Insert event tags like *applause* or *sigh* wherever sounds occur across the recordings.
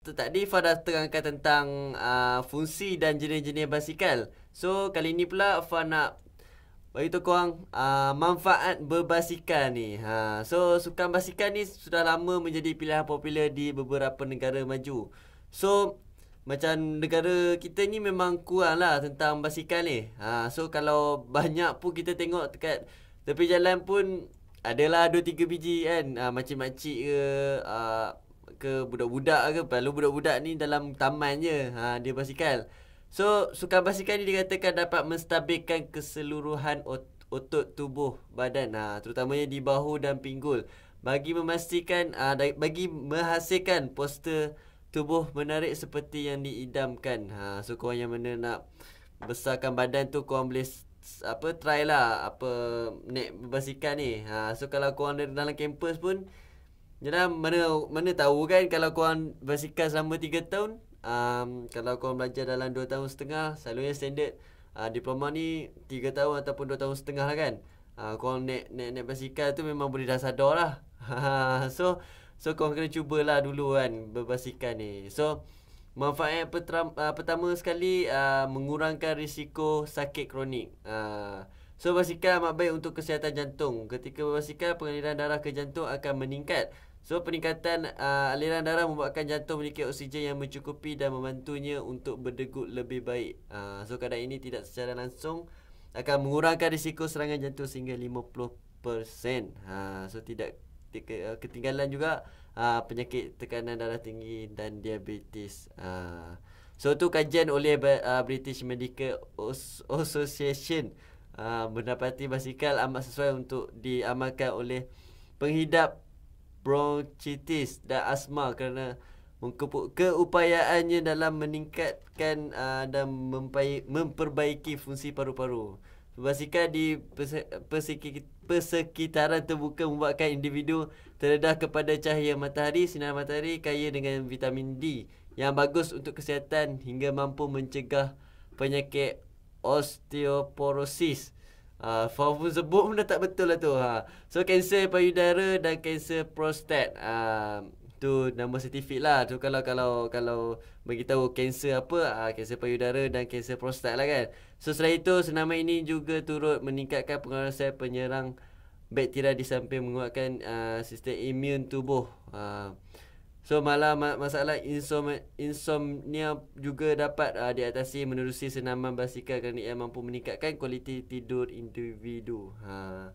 Tadi Fah dah terangkan tentang uh, fungsi dan jenis-jenis basikal. So kali ni pula Fah nak bagi tahu korang uh, manfaat berbasikal ni. Ha. So sukan basikal ni sudah lama menjadi pilihan popular di beberapa negara maju. So macam negara kita ni memang kurang lah tentang basikal ni. Ha. So kalau banyak pun kita tengok dekat tepi jalan pun adalah 2-3 biji kan. Uh, makcik-makcik ke... Uh, ke budak-budak ke Lalu budak-budak ni dalam taman je ha, Dia basikal So suka basikal ni dikatakan dapat menstabilkan keseluruhan otot tubuh badan ha, Terutamanya di bahu dan pinggul Bagi memastikan ha, Bagi menghasilkan poster tubuh menarik seperti yang diidamkan ha, So korang yang mana nak besarkan badan tu korang boleh apa try lah apa naik basikal ni ha, so kalau korang dalam kampus pun jadi mana mana tahu kan kalau kau basikal selama 3 tahun um, kalau kau belajar dalam 2 tahun setengah selalunya standard uh, diploma ni 3 tahun ataupun 2 tahun setengah lah kan. Uh, kau nak naik naik basikal tu memang boleh dah lah. *laughs* so so kau kena cubalah dulu kan berbasikal ni. So manfaat petra, uh, pertama sekali uh, mengurangkan risiko sakit kronik. Uh, So basikal amat baik untuk kesihatan jantung. Ketika basikal pengaliran darah ke jantung akan meningkat So peningkatan uh, aliran darah membuatkan jantung memiliki oksigen yang mencukupi dan membantunya untuk berdegup lebih baik. Uh, so keadaan ini tidak secara langsung akan mengurangkan risiko serangan jantung sehingga 50%. Ha, uh, so tidak uh, ketinggalan juga uh, penyakit tekanan darah tinggi dan diabetes. Uh, so itu kajian oleh uh, British Medical Association uh, mendapati basikal amat sesuai untuk diamalkan oleh penghidap bronchitis dan asma kerana mengkepuk keupayaannya dalam meningkatkan uh, dan memperbaiki fungsi paru-paru. Basikal di persekitaran terbuka membuatkan individu terdedah kepada cahaya matahari, sinar matahari kaya dengan vitamin D yang bagus untuk kesihatan hingga mampu mencegah penyakit osteoporosis. Uh, ah, Faham pun sebut pun dah tak betul lah tu ha. So kanser payudara dan kanser prostat uh, ah, Tu nama sertifik lah Tu kalau kalau kalau beritahu kanser apa uh, ah, Kanser payudara dan kanser prostat lah kan So selain itu senama ini juga turut meningkatkan pengaruh sel penyerang Bakteria di samping menguatkan uh, sistem imun tubuh uh, So malah masalah insom insomnia juga dapat uh, diatasi menerusi senaman basikal kerana ia mampu meningkatkan kualiti tidur individu. Ha.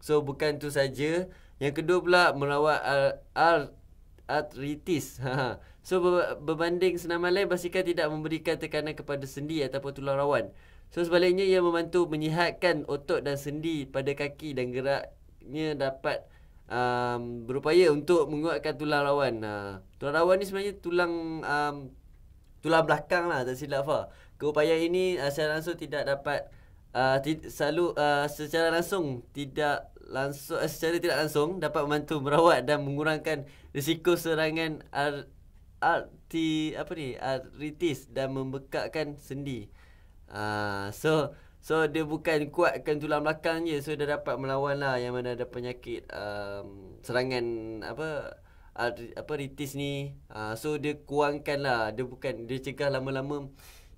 So bukan tu saja. Yang kedua pula merawat ar arthritis. Ha. So berbanding senaman lain basikal tidak memberikan tekanan kepada sendi ataupun tulang rawan. So sebaliknya ia membantu menyihatkan otot dan sendi pada kaki dan geraknya dapat um, berupaya untuk menguatkan tulang rawan. Uh, tulang rawan ni sebenarnya tulang um, tulang belakang lah tak silap Fah. Keupayaan ini uh, secara langsung tidak dapat uh, ti- selalu uh, secara langsung tidak langsung uh, secara tidak langsung dapat membantu merawat dan mengurangkan risiko serangan ar- arti apa ni artritis dan membekakkan sendi. Uh, so So dia bukan kuatkan tulang belakang je So dia dapat melawan lah yang mana ada penyakit um, Serangan apa apa ritis ni uh, So dia kuangkan lah Dia bukan Dia cegah lama-lama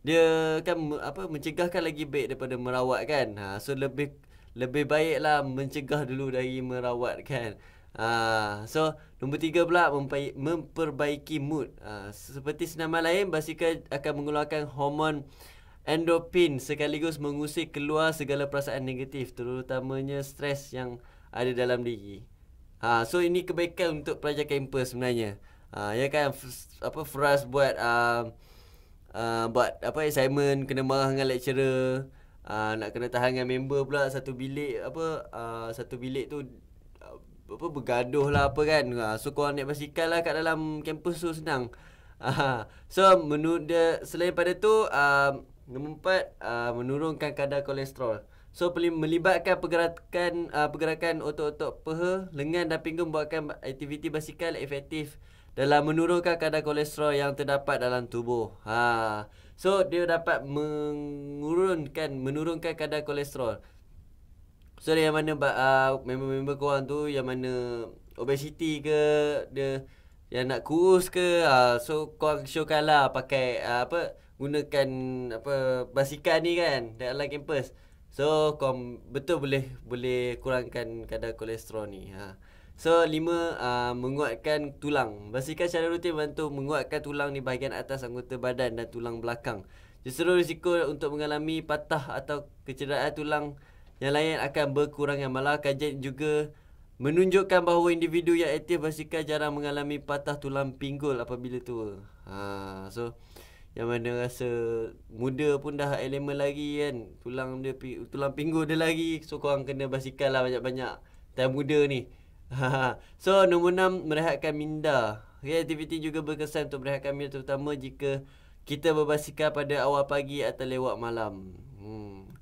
Dia kan apa Mencegahkan lagi baik daripada merawat kan uh, So lebih Lebih baik lah Mencegah dulu dari merawat kan Uh, so nombor tiga pula memperbaiki mood uh, Seperti senama lain Basikal akan mengeluarkan hormon Endopin sekaligus mengusik keluar segala perasaan negatif terutamanya stres yang ada dalam diri. Ha so ini kebaikan untuk pelajar kampus sebenarnya. Ha ya kan f- apa Frost buat uh, uh, buat apa assignment kena marah dengan lecturer, uh, nak kena tahan dengan member pula satu bilik apa uh, satu bilik tu apa bergaduh lah apa kan ha, So korang naik basikal lah kat dalam kampus tu senang *laughs* ha, So menurut dia, selain pada tu um, Nombor empat, uh, menurunkan kadar kolesterol. So melibatkan pergerakan uh, pergerakan otot-otot peha, lengan dan pinggul buatkan aktiviti basikal efektif dalam menurunkan kadar kolesterol yang terdapat dalam tubuh. Ha. So dia dapat mengurunkan menurunkan kadar kolesterol. So yang mana uh, member-member korang tu yang mana obesiti ke dia yang nak kurus ke uh, so kau syokalah pakai uh, apa gunakan apa basikal ni kan dekat dalam kampus. So kau betul boleh boleh kurangkan kadar kolesterol ni. Ha. So lima uh, menguatkan tulang. Basikal secara rutin membantu menguatkan tulang di bahagian atas anggota badan dan tulang belakang. Justeru risiko untuk mengalami patah atau kecederaan tulang yang lain akan berkurang yang malah kajian juga menunjukkan bahawa individu yang aktif basikal jarang mengalami patah tulang pinggul apabila tua. Ha, so yang mana rasa muda pun dah elemen lagi kan tulang dia tulang pinggul dia lagi so korang kena basikal lah banyak-banyak time muda ni *laughs* so nombor enam merehatkan minda kreativiti juga berkesan untuk merehatkan minda terutama jika kita berbasikal pada awal pagi atau lewat malam hmm.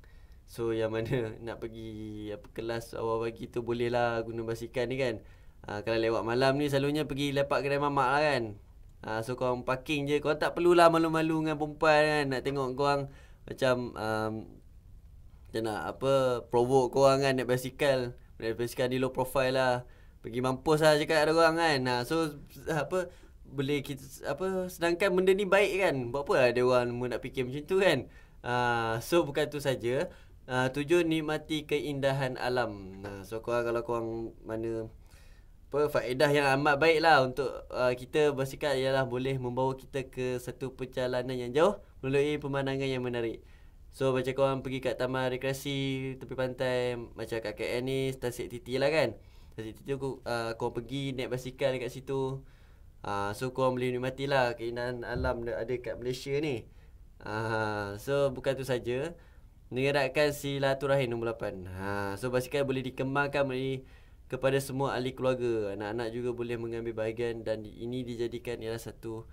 so yang mana *laughs* nak pergi apa kelas awal pagi tu boleh lah guna basikal ni kan Ha, kalau lewat malam ni selalunya pergi lepak kedai mamak lah kan ha, So korang parking je Korang tak perlulah malu-malu dengan perempuan kan Nak tengok korang macam um, Macam nak apa Provoke korang kan naik basikal Naik basikal ni low profile lah Pergi mampus lah cakap ada orang kan ha, So *laughs* apa Boleh kita apa Sedangkan benda ni baik kan Buat apa lah dia orang nak fikir macam tu kan ha, So bukan tu saja Uh, tujuh nikmati keindahan alam. Nah, so korang kalau korang mana apa faedah yang amat baik lah untuk uh, kita basikal ialah boleh membawa kita ke satu perjalanan yang jauh melalui pemandangan yang menarik. So macam korang pergi kat taman rekreasi tepi pantai macam kat KL ni Stasik Titi lah kan. Stasik Titi aku uh, pergi naik basikal dekat situ. Uh, so korang boleh nikmati lah keindahan alam yang ada kat Malaysia ni. Uh, so bukan tu saja. Mengeratkan silaturahim nombor 8. Ha, uh, so basikal boleh dikembangkan melalui kepada semua ahli keluarga anak-anak juga boleh mengambil bahagian dan ini dijadikan ialah satu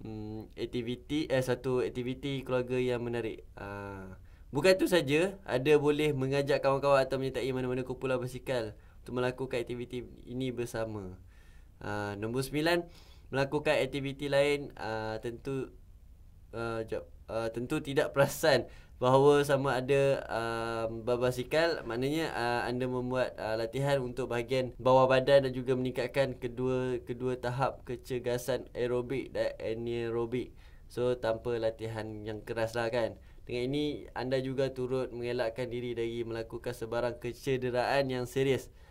um, aktiviti eh satu aktiviti keluarga yang menarik uh, bukan itu saja ada boleh mengajak kawan-kawan atau menyertai mana-mana kumpulan basikal untuk melakukan aktiviti ini bersama uh, nombor sembilan, melakukan aktiviti lain uh, tentu uh, jap, uh, tentu tidak perasan bahawa sama ada um, berbasikal maknanya uh, anda membuat uh, latihan untuk bahagian bawah badan dan juga meningkatkan kedua kedua tahap kecergasan aerobik dan anaerobik so tanpa latihan yang keras lah kan dengan ini anda juga turut mengelakkan diri dari melakukan sebarang kecederaan yang serius